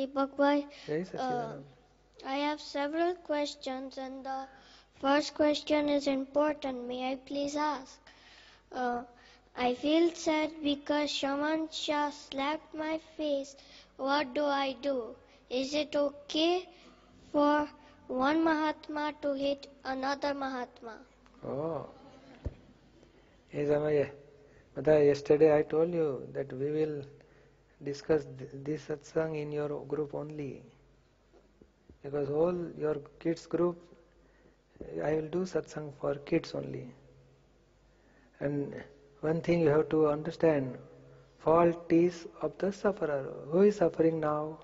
Deepak Bhai. Uh, I have several questions, and the first question is important. May I please ask? Uh, I feel sad because Shaman Shah slapped my face. What do I do? Is it okay for one Mahatma to hit another Mahatma? Oh. Uh, yesterday I told you that we will discuss this satsang in your group only. Because all your kids group, I will do satsang for kids only. And one thing you have to understand, fault is of the sufferer. Who is suffering now?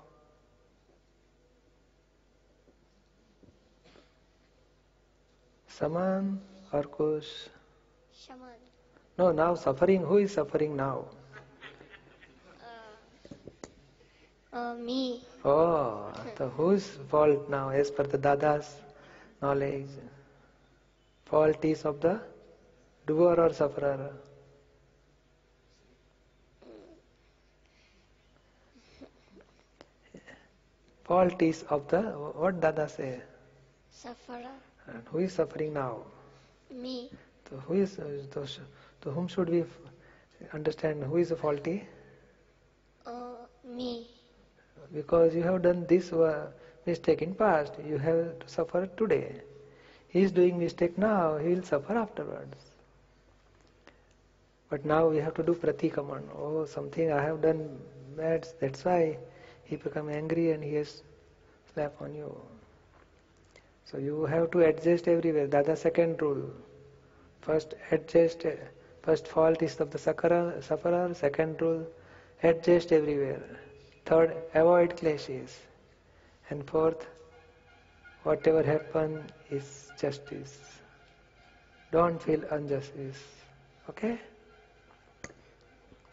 Saman or Kush? Shaman. No, now suffering, who is suffering now? Oh, me. Oh, so whose fault now as per the Dada's knowledge? Fault is of the doer or sufferer? Fault is of the, what Dada say? Sufferer. And who is suffering now? Me. So who is, to uh, whom should we understand who is the faulty? Uh, me because you have done this uh, mistake in past, you have to suffer today. He is doing mistake now, he will suffer afterwards. But now we have to do pratikaman. Oh, something I have done bad, that's why he become angry and he has slap on you. So you have to adjust everywhere. That's the second rule. First adjust, first fault is of the sufferer, second rule, adjust everywhere. Third, avoid clashes. And fourth, whatever happen is justice. Don't feel injustice. Okay?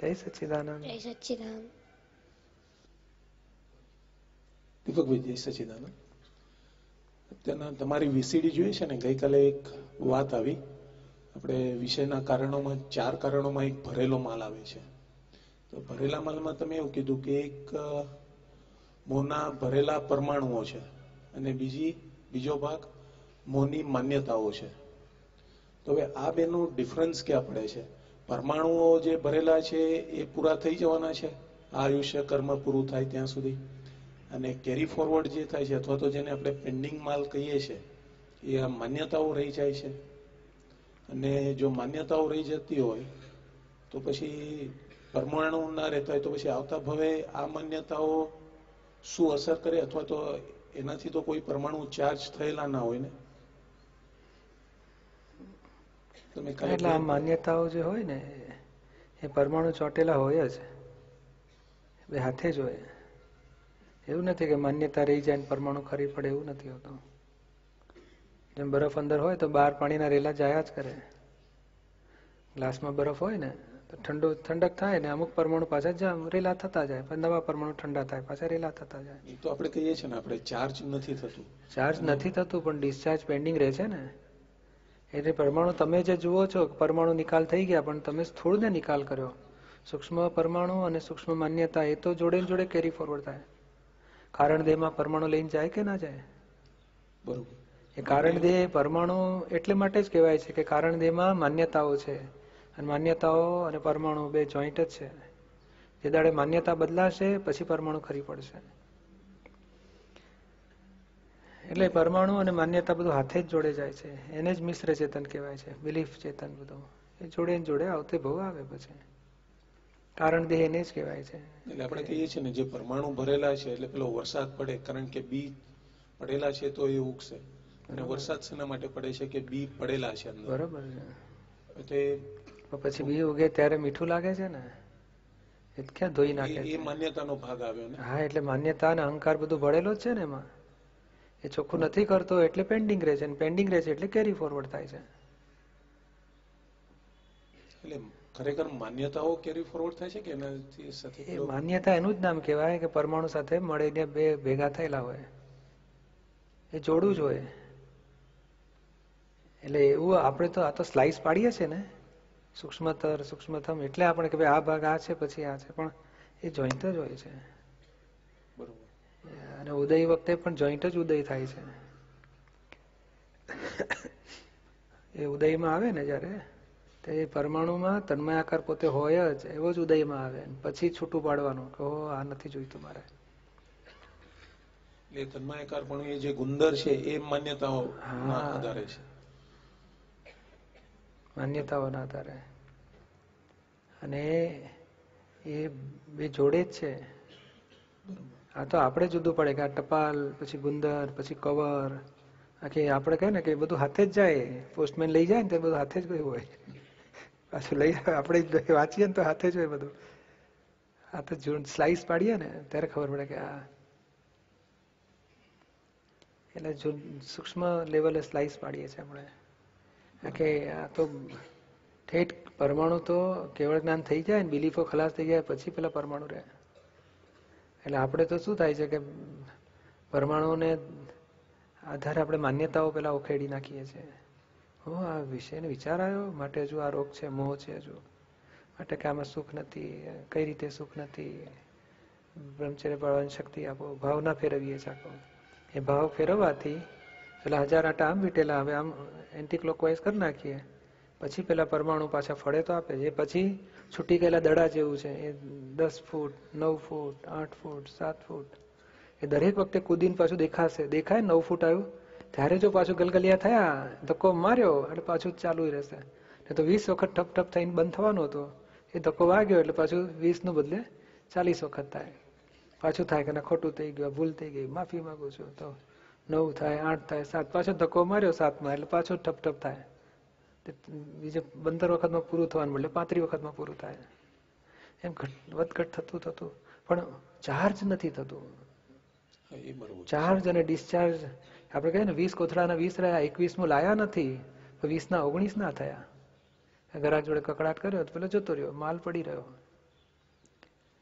જય સચિદાનંદ જય સચિદાનંદ દીપકભાઈ જય સચિદાનંદ અત્યારના તમારી VCD જોઈએ છે ને ગઈકાલે એક વાત આવી આપણે વિષયના કારણોમાં ચાર કારણોમાં એક ભરેલો માલ આવે છે તો ભરેલા માલમાં તમે એવું કીધું કે એક મોના ભરેલા પરમાણુઓ છે અને બીજી બીજો ભાગ મોની માન્યતાઓ છે તો હવે આ બેનું ડિફરન્સ ક્યાં પડે છે પરમાણુઓ જે ભરેલા છે એ પૂરા થઈ જવાના છે આ આયુષ્ય કર્મ પૂરું થાય ત્યાં સુધી અને કેરી ફોરવર્ડ જે થાય છે અથવા તો જેને આપણે પેન્ડિંગ માલ કહીએ છીએ એ આ માન્યતાઓ રહી જાય છે અને જો માન્યતાઓ રહી જતી હોય તો પછી કર્માણુ ના રહેતા હોય તો પછી આવતા ભવે આ માન્યતાઓ શું અસર કરે અથવા તો એનાથી તો કોઈ પરમાણુ ચાર્જ થયેલા ના હોય ને એટલે આ માન્યતાઓ જે હોય ને એ પરમાણુ ચોટેલા હોય જ બે હાથે જ હોય એવું નથી કે માન્યતા રહી જાય ને પરમાણુ ખરી પડે એવું નથી હોતું જેમ બરફ અંદર હોય તો બહાર પાણીના રેલા જાયા જ કરે ગ્લાસમાં બરફ હોય ને તો ઠંડો ઠંડક થાય ને અમુક પરમાણુ પાછા રેલા થતા જાય પણ નવા પરમાણુ ઠંડા થાય પાછા રેલા થતા જાય તો આપણે કહીએ છીએ ને આપણે ચાર્જ નથી થતું ચાર્જ નથી થતું પણ ડિસ્ચાર્જ પેન્ડિંગ રહે છે ને એટલે પરમાણુ તમે જે જુઓ છો પરમાણુ નિકાલ થઈ ગયા પણ તમે સ્થૂળને નિકાલ કર્યો સૂક્ષ્મ પરમાણુ અને સૂક્ષ્મ માન્યતા એ તો જોડે જોડે કેરી ફોરવર્ડ થાય કારણ દેહમાં પરમાણુ લઈને જાય કે ના જાય બરોબર એ કારણ દેહ પરમાણુ એટલે માટે જ કહેવાય છે કે કારણ દેહમાં માન્યતાઓ છે અને માન્યતાઓ અને પરમાણુ બે જોઈન્ટ જ છે જે દાડે માન્યતા બદલાશે પછી પરમાણુ ખરી પડશે એટલે પરમાણુ અને માન્યતા બધું હાથે જ જોડે જાય છે એને જ મિશ્ર ચેતન કહેવાય છે બિલીફ ચેતન બધું એ જોડે જોડે આવતે ભવ આવે પછી કારણ દેહ એને જ કહેવાય છે એટલે આપણે કહીએ છીએ ને જે પરમાણુ ભરેલા છે એટલે પેલો વરસાદ પડે કારણ કે બી પડેલા છે તો એ ઉગશે અને વરસાદ શેના માટે પડે છે કે બી પડેલા છે બરોબર છે એ પછી બી ઉગે ત્યારે મીઠું લાગે છે ને એ ક્યાં ધોઈ નાખે એ માન્યતાનો ભાગ આવ્યો ને હા એટલે માન્યતા અને અહંકાર બધું ભળેલો જ છે ને એમાં એ ચોખ્ખું નથી કરતો એટલે પેન્ડિંગ રહે છે અને પેન્ડિંગ રહે છે એટલે કેરી ફોરવર્ડ થાય છે એટલે ખરેખર માન્યતાઓ કેરી ફોરવર્ડ થાય છે કે એનાથી સાથે એ માન્યતા એનું જ નામ કહેવાય કે પરમાણુ સાથે મળીને બે ભેગા થયેલા હોય એ જોડું જ હોય એટલે એવું આપણે તો આ તો સ્લાઇસ પાડીએ છીએ ને સૂક્ષ્મતર સૂક્ષ્મતમ એટલે આપણે કે ભાઈ આ ભાગ આ છે પછી આ છે પણ એ જોઈન્ટ જ હોય છે અને ઉદય વખતે પણ જોઈન્ટ જ ઉદય થાય છે એ ઉદયમાં આવે ને જ્યારે તે પરમાણુમાં તન્મયાકાર પોતે હોય જ એવો જ ઉદયમાં આવે પછી છૂટું પાડવાનું કે ઓ આ નથી જોઈતું મારે એ તન્મયાકાર પણ એ જે ગુંદર છે એ માન્યતાઓ આધારે છે માન્યતાઓના આધારે અને એ બે જોડે જ છે આ તો આપણે જુદું પડે કે આ ટપાલ પછી ગુંદર પછી કવર આખી આપણે કહે ને કે બધું હાથે જ જાય પોસ્ટમેન લઈ જાય ને તે બધું હાથે જ ગયું હોય પાછું લઈ આપણે જ વાંચીએ ને તો હાથે જ હોય બધું હાથે જૂન સ્લાઇસ પાડીએ ને ત્યારે ખબર પડે કે આ એટલે સૂક્ષ્મ લેવલે સ્લાઇસ પાડીએ છીએ આપણે કે આ તો ઠેઠ પરમાણુ તો કેવળ જ્ઞાન થઈ જાય ને બિલીફો ખલાસ થઈ જાય પછી પેલા પરમાણુ રહે એટલે આપણે તો શું થાય છે કે પરમાણુને આધારે આપણે માન્યતાઓ પેલા ઉખેડી નાખીએ છીએ હો આ વિષયને વિચાર આવ્યો માટે હજુ આ રોગ છે મોહ છે હજુ માટે કે આમાં સુખ નથી કઈ રીતે સુખ નથી બ્રહ્મચર્ય પાળવાની શક્તિ આપો ભાવના ફેરવીએ છીએ આપો એ ભાવ ફેરવવાથી પેલા હજાર આટા આમ વીટેલા હવે આમ એન્ટી ક્લોકવાઇઝ કરી નાખીએ પછી પેલા પરમાણુ પાછા ફળે તો આપે જે પછી છૂટી ગયેલા દડા જેવું છે એ દસ ફૂટ નવ ફૂટ આઠ ફૂટ સાત ફૂટ એ દરેક વખતે કૂદીને પાછું દેખાશે દેખાય નવ ફૂટ આવ્યું ત્યારે જો પાછું ગલગલિયા થયા ધક્કો માર્યો એટલે પાછું ચાલુ રહેશે ને તો વીસ વખત ઠપ ઠપ થઈને બંધ થવાનો હતો એ ધક્કો વાગ્યો એટલે પાછું વીસનું બદલે ચાલીસ વખત થાય પાછું થાય કે ના ખોટું થઈ ગયું ભૂલ થઈ ગઈ માફી માગું છું તો નવ થાય આઠ થાય સાત પાછો ધક્કો માર્યો સાતમાં એટલે પાછો ઠપ ઠપ થાય બીજે પંદર વખતમાં પૂરું થવાનું એટલે પાંત્રી વખતમાં પૂરું થાય એમ વધઘટ થતું થતું પણ ચાર્જ નથી થતું ચાર્જ અને ડિસ્ચાર્જ આપણે કહીએ ને વીસ કોથળાના વીસ રહ્યા એકવીસમાં લાયા નથી વીસના ઓગણીસ ના થયા ઘરાક જોડે કકડાટ કર્યો તો પેલો જતો રહ્યો માલ પડી રહ્યો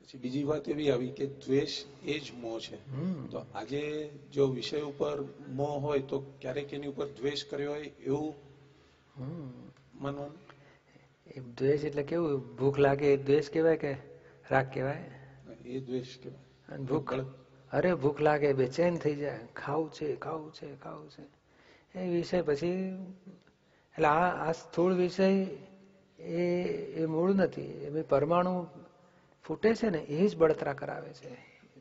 પછી બીજી વાત એવી આવી કે દ્વેષ એ જ મોહ છે તો આજે જો વિષય ઉપર મોહ હોય તો ક્યારેક એની ઉપર દ્વેષ કર્યો હોય એવું માનવાનું દ્વેષ એટલે કેવું ભૂખ લાગે એ દ્વેષ કેવાય કે રાગ કેવાય એ દ્વેષ કેવાય અને ભૂખ અરે ભૂખ લાગે બેચેન થઈ જાય ખાવું છે ખાવું છે ખાવું છે એ વિષય પછી એટલે આ આ સ્થૂળ વિષય એ એ મૂળ નથી એ પરમાણુ ફૂટે છે ને એ જ બળતરા કરાવે છે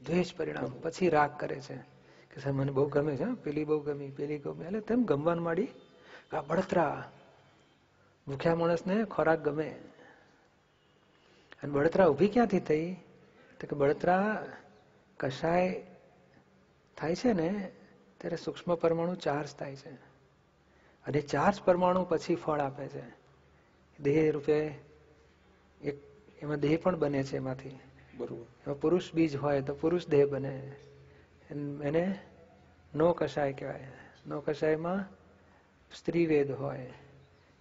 દ્વેષ પરિણામ પછી રાગ કરે છે કે સર મને બહુ ગમે છે પેલી બહુ ગમી પેલી ગમે એટલે તેમ ગમવાનું માંડી આ બળતરા ભૂખ્યા માણસને ખોરાક ગમે અને બળતરા ઊભી ક્યાંથી થઈ તો કે બળતરા કશાય થાય છે ને ત્યારે સૂક્ષ્મ પરમાણુ ચાર્જ થાય છે અને ચાર્જ પરમાણુ પછી ફળ આપે છે દેહ રૂપે એક એમાં દેહ પણ બને છે એમાંથી બરોબર એમાં પુરુષ બીજ હોય તો પુરુષ દેહ બને એને નો કષાય કહેવાય નો કષાયમાં સ્ત્રી વેદ હોય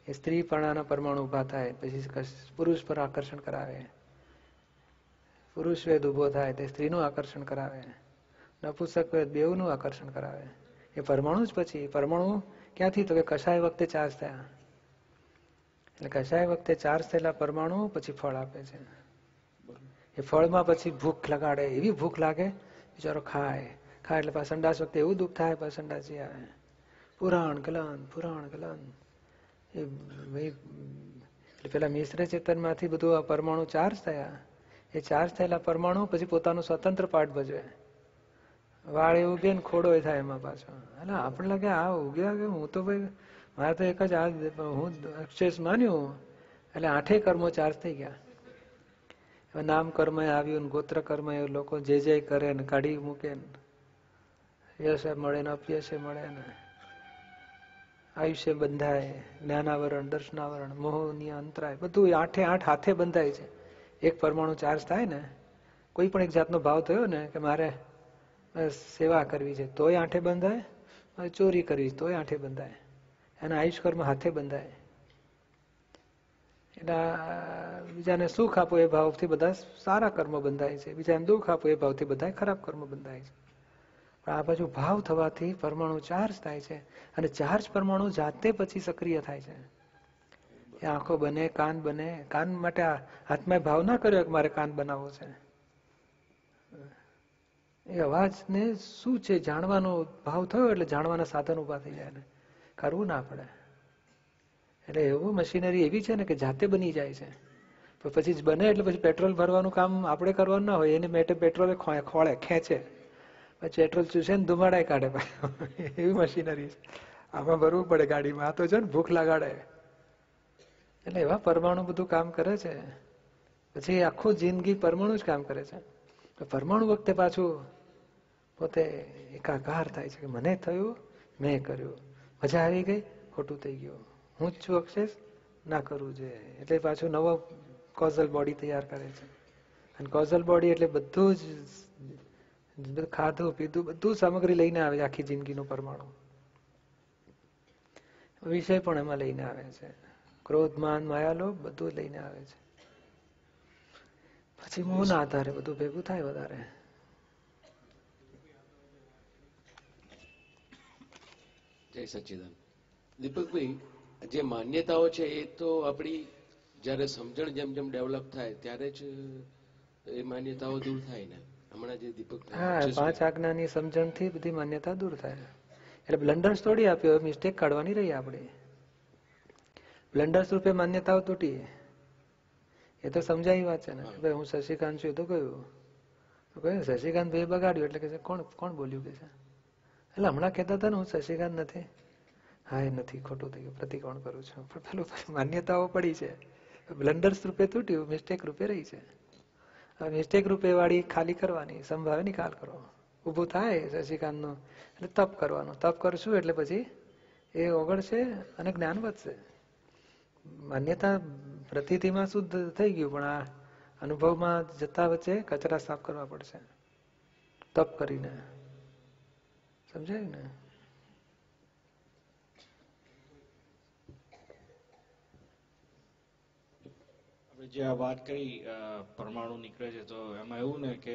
એ સ્ત્રીપણાના પરમાણુ ઊભા થાય પછી પુરુષ પર આકર્ષણ કરાવે પુરુષ વેદ ઊભો થાય તે સ્ત્રીનું આકર્ષણ કરાવે નપુસક વેદ બેઉનું આકર્ષણ કરાવે એ પરમાણુ જ પછી પરમાણુ ક્યાંથી તો કે કશાય વખતે ચાર્જ થયા એટલે કશાય વખતે ચાર્જ થયેલા પરમાણુ પછી ફળ આપે છે એ ફળમાં પછી ભૂખ લગાડે એવી ભૂખ લાગે બિચારો ખાય ખાય એટલે પાછા વખતે એવું દુઃખ થાય પાછા સંડાસી આવે પુરાણ ગલન પુરાણ ગલન એ એટલે પેલા મિશ્ર ચેતનમાંથી બધું આ પરમાણુ ચાર્જ થયા એ ચાર્જ થયેલા પરમાણુ પછી પોતાનું સ્વતંત્ર પાઠ ભજવે વાળ એ ઉગે ને ખોડો એ થાય એમાં પાછો એટલે આપણે લાગે આ ઉગ્યા કે હું તો ભાઈ મારે તો એક જ આ હું અક્ષેસ માન્યું એટલે આઠે કર્મો ચાર્જ થઈ ગયા નામ કર્મ આવ્યું ને ગોત્ર કર્મ એ લોકો જે જે કરે ને કાઢી મૂકે ને યશ મળે ને અપયશે મળે ને આયુષ્ય બંધાય જ્ઞાનાવરણ દર્શનાવરણ મોહની અંતરાય બધું આઠે આઠ હાથે બંધાય છે એક પરમાણુ ચાર્જ થાય ને કોઈ પણ એક જાતનો ભાવ થયો ને કે મારે સેવા કરવી છે તોય આઠે બંધાય ચોરી કરવી તોય આઠે બંધાય એના આયુષ્કર્મ હાથે બંધાય એના બીજાને સુખ આપો એ ભાવથી બધા સારા કર્મ બંધાય છે બીજાને દુઃખ આપો એ ભાવથી બધા ખરાબ કર્મ બંધાય છે પણ આ બાજુ ભાવ થવાથી પરમાણુ ચાર્જ થાય છે અને ચાર્જ પરમાણુ જાતે પછી સક્રિય થાય છે એ આંખો બને કાન બને કાન માટે હાથમાં ભાવ ના કર્યો કે મારે કાન બનાવવો છે એ અવાજને શું છે જાણવાનો ભાવ થયો એટલે જાણવાના સાધન ઊભા થઈ જાય કરવું ના પડે એટલે એવું મશીનરી એવી છે ને કે જાતે બની જાય છે પણ પછી જ બને એટલે પછી પેટ્રોલ ભરવાનું કામ આપણે કરવાનું ના હોય એને મેટે પેટ્રોલે ખોળે ખેંચે પછી પેટ્રોલ ચૂસે ને ધુમાડાય કાઢે એવી મશીનરી છે આમાં ભરવું પડે ગાડીમાં આ તો છે ને ભૂખ લગાડે એટલે એવા પરમાણુ બધું કામ કરે છે પછી આખું જિંદગી પરમાણુ જ કામ કરે છે પરમાણુ વખતે પાછું પોતે એકાકાર થાય છે કે મને થયું મેં કર્યું મજા આવી ગઈ ખોટું થઈ ગયું હું જ છું અક્ષેસ ના કરવું જોઈએ એટલે પાછું નવો કોઝલ બોડી તૈયાર કરે છે અને કોઝલ બોડી એટલે બધું જ ખાધું પીધું બધું સામગ્રી લઈને આવે છે આખી જિંદગીનું પરમાણુ વિષય પણ એમાં લઈને આવે છે ક્રોધ માન માયાલો બધું લઈને આવે છે પછી મોહના આધારે બધું ભેગું થાય વધારે જય સચ્ચિદાન દીપકભાઈ જે માન્યતાઓ છે એ તો આપણી જ્યારે સમજણ જેમ જેમ ડેવલપ થાય ત્યારે જ એ માન્યતાઓ દૂર થાય ને હમણાં જે દીપક હા પાંચ આજ્ઞાની સમજણથી બધી માન્યતા દૂર થાય એટલે બ્લન્ડર્સ તોડી આપ્યો મિસ્ટેક કાઢવાની રહી આપણે બ્લન્ડર્સ રૂપે માન્યતાઓ તૂટી એ તો સમજાય વાત છે ને ભાઈ હું શશિકાંત છું એ તો કહ્યું તો કહ્યું શશિકાંત ભાઈ બગાડ્યું એટલે કે કોણ કોણ બોલ્યું કે છે એટલે હમણાં કહેતા હતા ને હું શશિકાંત નથી હા એ નથી ખોટું થઈ ગયું પ્રતિક્રમણ કરું છું પણ પેલું માન્યતાઓ પડી છે બ્લન્ડર્સ રૂપે તૂટ્યું મિસ્ટેક રૂપે રહી છે હવે મિસ્ટેક રૂપે વાળી ખાલી કરવાની સંભાવે નિકાલ કરો ઊભું થાય શશિકાંતનું એટલે તપ કરવાનું તપ કરશું એટલે પછી એ ઓગળશે અને જ્ઞાન વધશે માન્યતા પ્રતિથિમાં શુદ્ધ થઈ ગયું પણ આ અનુભવમાં જતા વચ્ચે કચરા સાફ કરવા પડશે તપ કરીને સમજાયું ને જે આ વાત કરી પરમાણુ નીકળે છે તો એમાં એવું ને કે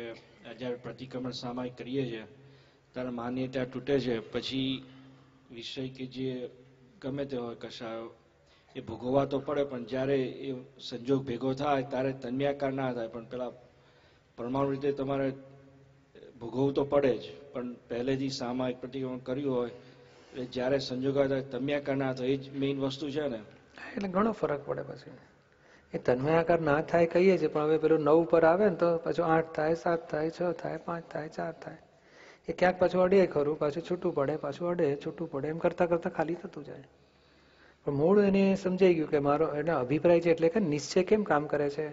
જ્યારે પ્રતિક્રમણ સામાયિક કરીએ છીએ ત્યારે માન્યતા તૂટે છે પછી વિષય કે જે ગમે તે હોય કશાયો એ ભોગવવા તો પડે પણ જ્યારે એ સંજોગ ભેગો થાય ત્યારે તન્યાકાર ના થાય પણ પેલા પરમાણુ રીતે તમારે ભોગવવું તો પડે જ પણ પહેલેથી સામાયિક પ્રતિક્રમણ કર્યું હોય એટલે જ્યારે સંજોગા તમ્યાકાર ના થાય એ જ મેઇન વસ્તુ છે ને એટલે ઘણો ફરક પડે પછી એ તન્મયાકાર ના થાય કહીએ છીએ પણ હવે પેલું નવ પર આવે ને તો પાછું આઠ થાય સાત થાય છ થાય પાંચ થાય ચાર થાય એ ક્યાંક પાછું અડે ખરું પાછું છૂટું પડે પાછું અડે છૂટું પડે એમ કરતાં કરતાં ખાલી થતું જાય પણ મૂળ એને સમજાઈ ગયું કે મારો એનો અભિપ્રાય છે એટલે કે નિશ્ચય કેમ કામ કરે છે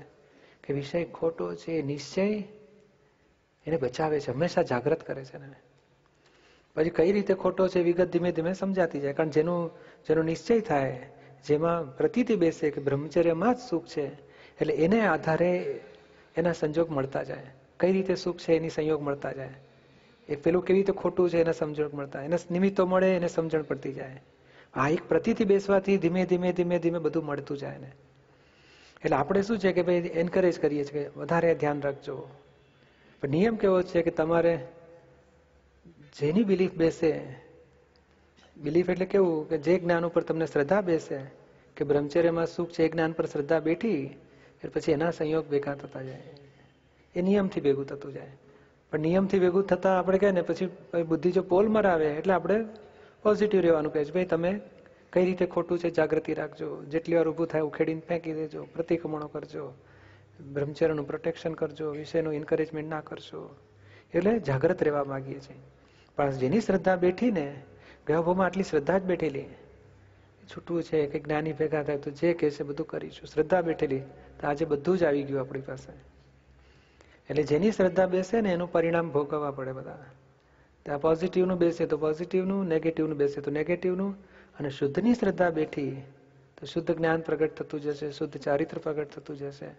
કે વિષય ખોટો છે નિશ્ચય એને બચાવે છે હંમેશા જાગ્રત કરે છે એને પછી કઈ રીતે ખોટો છે વિગત ધીમે ધીમે સમજાતી જાય કારણ જેનું જેનો નિશ્ચય થાય જેમાં પ્રતીતિ બેસે કે બ્રહ્મચર્યમાં જ સુખ છે એટલે એને આધારે એના સંજોગ મળતા જાય કઈ રીતે સુખ છે એની સંયોગ મળતા જાય એ પેલું કેવી રીતે ખોટું છે એને સમજણ મળતા એને નિમિત્તો મળે એને સમજણ પડતી જાય આ એક પ્રતિથી બેસવાથી ધીમે ધીમે ધીમે ધીમે બધું મળતું જાય ને એટલે આપણે શું છે કે ભાઈ એન્કરેજ કરીએ છીએ કે વધારે ધ્યાન રાખજો પણ નિયમ કેવો છે કે તમારે જેની બિલીફ બેસે બિલીફ એટલે કેવું કે જે જ્ઞાન ઉપર તમને શ્રદ્ધા બેસે કે બ્રહ્મચર્યમાં સુખ છે એ જ્ઞાન પર શ્રદ્ધા બેઠી પછી એના સંયોગ ભેગા થતા જાય એ નિયમથી ભેગું થતું જાય પણ નિયમથી ભેગું થતાં આપણે કહે ને પછી બુદ્ધિ જો પોલમાં આવે એટલે આપણે પોઝિટિવ રહેવાનું કહે છે ભાઈ તમે કઈ રીતે ખોટું છે જાગૃતિ રાખજો જેટલી વાર ઊભું થાય ઉખેડીને ફેંકી દેજો પ્રતિક્રમણો કરજો બ્રહ્મચર્યનું પ્રોટેક્શન કરજો વિષયનું એન્કરેજમેન્ટ ના કરશો એટલે જાગ્રત રહેવા માગીએ છીએ પણ જેની શ્રદ્ધા બેઠી ને ગયા આટલી શ્રદ્ધા જ બેઠેલી છૂટવું છે કે જ્ઞાની ભેગા થાય તો જે કહેશે બધું કરીશું શ્રદ્ધા બેઠેલી તો આજે બધું જ આવી ગયું આપણી પાસે એટલે જેની શ્રદ્ધા બેસે ને એનું પરિણામ ભોગવવા પડે બધા ત્યાં પોઝિટિવનું બેસે તો પોઝિટિવનું નેગેટિવનું બેસે તો નેગેટિવનું અને શુદ્ધની શ્રદ્ધા બેઠી તો શુદ્ધ જ્ઞાન પ્રગટ થતું જશે શુદ્ધ ચારિત્ર પ્રગટ થતું જશે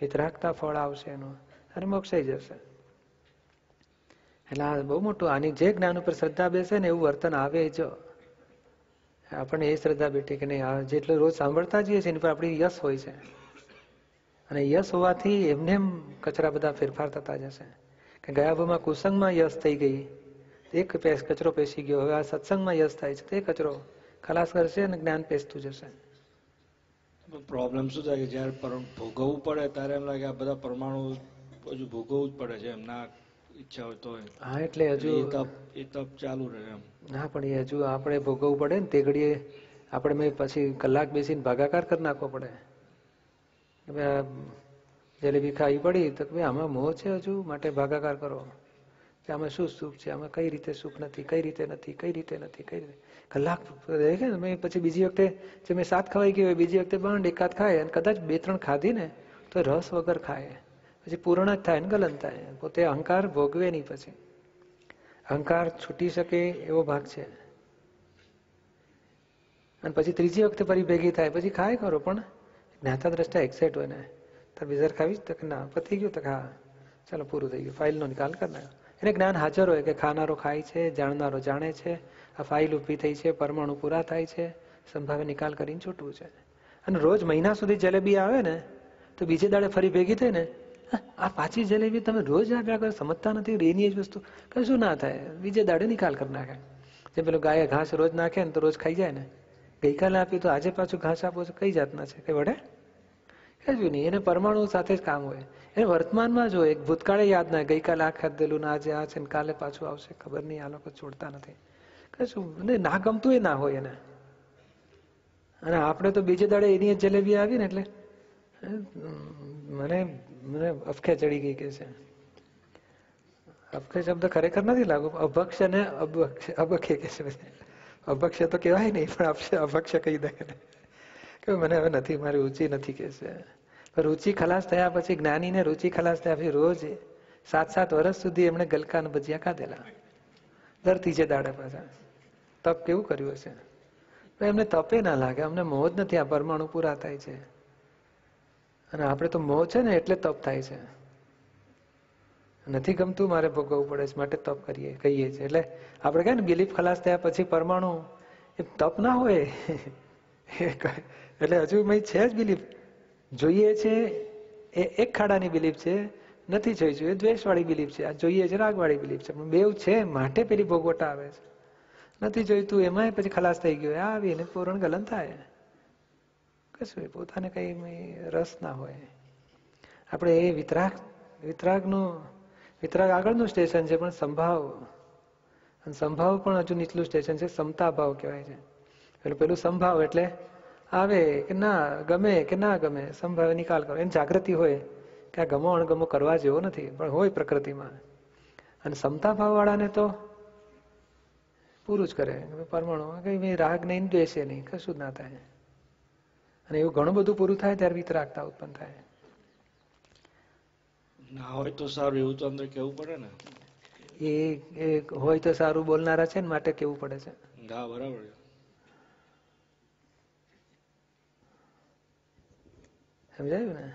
વિતરાગતા ફળ આવશે એનું અને મોક્ષ જશે એટલે આ બહુ મોટું આની જે જ્ઞાન ઉપર શ્રદ્ધા બેસે ને એવું વર્તન આવે જો આપણને એ શ્રદ્ધા બેઠી કે નહીં આ જેટલું રોજ સાંભળતા જઈએ છીએ એની પર આપણી યશ હોય છે અને યશ હોવાથી એમને કચરા બધા ફેરફાર થતા જશે કે ગયા ભાવમાં કુસંગમાં યશ થઈ ગઈ એક કચરો પેસી ગયો હવે આ સત્સંગમાં યશ થાય છે તે કચરો ખલાસ કરશે અને જ્ઞાન પેસતું જશે પ્રોબ્લેમ શું થાય કે જ્યારે ભોગવવું પડે ત્યારે એમ લાગે આ બધા પરમાણુ હજુ ભોગવવું જ પડે છે એમના ઈચ્છા હોય તો હા એટલે હજુ એ તપ એ તપ ચાલુ રહે એમ ના પણ એ હજુ આપણે ભોગવવું પડે ને તે ઘડીએ આપણે મેં પછી કલાક બેસીને ભાગાકાર કરી નાખવો પડે હવે જલેબી ખાવી પડી તો ભાઈ આમાં મોં છે હજુ માટે ભાગાકાર કરો કે આમાં શું સુખ છે આમાં કઈ રીતે સુખ નથી કઈ રીતે નથી કઈ રીતે નથી કઈ રીતે કલાક દેખે ને પછી બીજી વખતે જે મેં સાત ખવાઈ ગઈ બીજી વખતે પણ એકાદ ખાય અને કદાચ બે ત્રણ ખાધી ને તો રસ વગર ખાય પછી પૂર્ણ જ થાય ને ગલન થાય પોતે અહંકાર ભોગવે નહીં પછી અહંકાર છૂટી શકે એવો ભાગ છે અને પછી ત્રીજી વખતે ફરી ભેગી થાય પછી ખાય ખરો પણ જ્ઞાતા દ્રષ્ટા એક્સેટ હોય ને તાર બીજર ખાવી તક ના પતી ગયું તક હા ચાલો પૂરું થઈ ગયું ફાઇલનો નિકાલ કરી નાખ્યો એને જ્ઞાન હાજર હોય કે ખાનારો ખાય છે જાણનારો જાણે છે આ ફાઇલ ઊભી થઈ છે પરમાણુ પૂરા થાય છે સંભાવે નિકાલ કરીને છૂટવું છે અને રોજ મહિના સુધી જલેબી આવે ને તો બીજે દાડે ફરી ભેગી થઈ ને આ પાછી જલેબી તમે રોજ આપ્યા કરો સમજતા નથી એની જ વસ્તુ કશું ના થાય બીજે દાડે નિકાલ કરી નાખે જે પેલો ગાય ઘાસ રોજ નાખે ને તો રોજ ખાઈ જાય ને ગઈકાલે આપ્યું તો આજે પાછું ઘાસ આપો છો કઈ જાતના છે કઈ વડે કહેજું નહીં એને પરમાણુ સાથે જ કામ હોય એને વર્તમાનમાં જો એક ભૂતકાળે યાદ ના ગઈકાલે આ ખાધેલું ને આજે આ છે ને કાલે પાછું આવશે ખબર નહીં આ લોકો છોડતા નથી કશું ના ગમતું ના હોય એને અને આપણે તો બીજે દાડે એની જલેબી આવી ને એટલે મને મને અફખે ચડી ગઈ કે છે અફખે શબ્દ ખરેખર નથી લાગુ અભક્ષ ને અભક્ષ અબખે કે છે અભક્ષ તો કહેવાય નહીં પણ આપશે અભક્ષ કહી દે કે મને હવે નથી મારી રુચિ નથી કે છે રુચિ ખલાસ થયા પછી જ્ઞાનીને રુચિ ખલાસ થયા પછી રોજ સાત સાત વર્ષ સુધી એમણે ગલકા ભજીયા ખાધેલા દર ત્રીજે દાડે પાછા તપ કેવું કર્યું હશે એમને તપે ના લાગે અમને મોહ જ નથી આ પરમાણુ પૂરા થાય છે અને આપણે તો મોહ છે ને એટલે તપ થાય છે નથી ગમતું મારે ભોગવવું પડે છે માટે તપ કરીએ કહીએ છીએ એટલે આપણે કહે ને ગિલીફ ખલાસ થયા પછી પરમાણુ એ તપ ના હોય એટલે હજુ મેં છે જ બિલીફ જોઈએ છે એ એક ખાડાની બિલીફ છે નથી જોઈ જોઈએ દ્વેષવાળી બિલીફ છે આ જોઈએ છે રાગવાળી બિલીફ છે બેવ છે માટે પેલી ભોગવટા આવે છે નથી જોઈતું એમાંય પછી ખલાસ થઈ ગયો આવી એને પૂરણ ગલન થાય કશું પોતાને કંઈ રસ ના હોય આપણે એ વિતરાગ વિતરાગનું વિતરાગ આગળનું સ્ટેશન છે પણ સંભાવ અને સંભાવ પણ હજુ નીચલું સ્ટેશન છે સમતા ભાવ કહેવાય છે એટલે પેલું સંભાવ એટલે આવે કે ના ગમે કે ના ગમે સંભાવે નિકાલ કરો એની જાગૃતિ હોય કે આ ગમો અણગમો કરવા જેવો નથી પણ હોય પ્રકૃતિમાં અને સમતા ભાવવાળાને તો પૂરું જ કરે પરમાણુ કંઈ રાગ નહીં દેશે નહીં કશું જ ના થાય અને એવું ઘણું બધું પૂરું થાય ત્યારે વિતરાગતા ઉત્પન્ન થાય ના હોય તો સારું એવું તો અંદર કેવું પડે ને એ એ હોય તો સારું બોલનારા છે ને માટે કેવું પડે છે હા બરાબર સમજાયું ને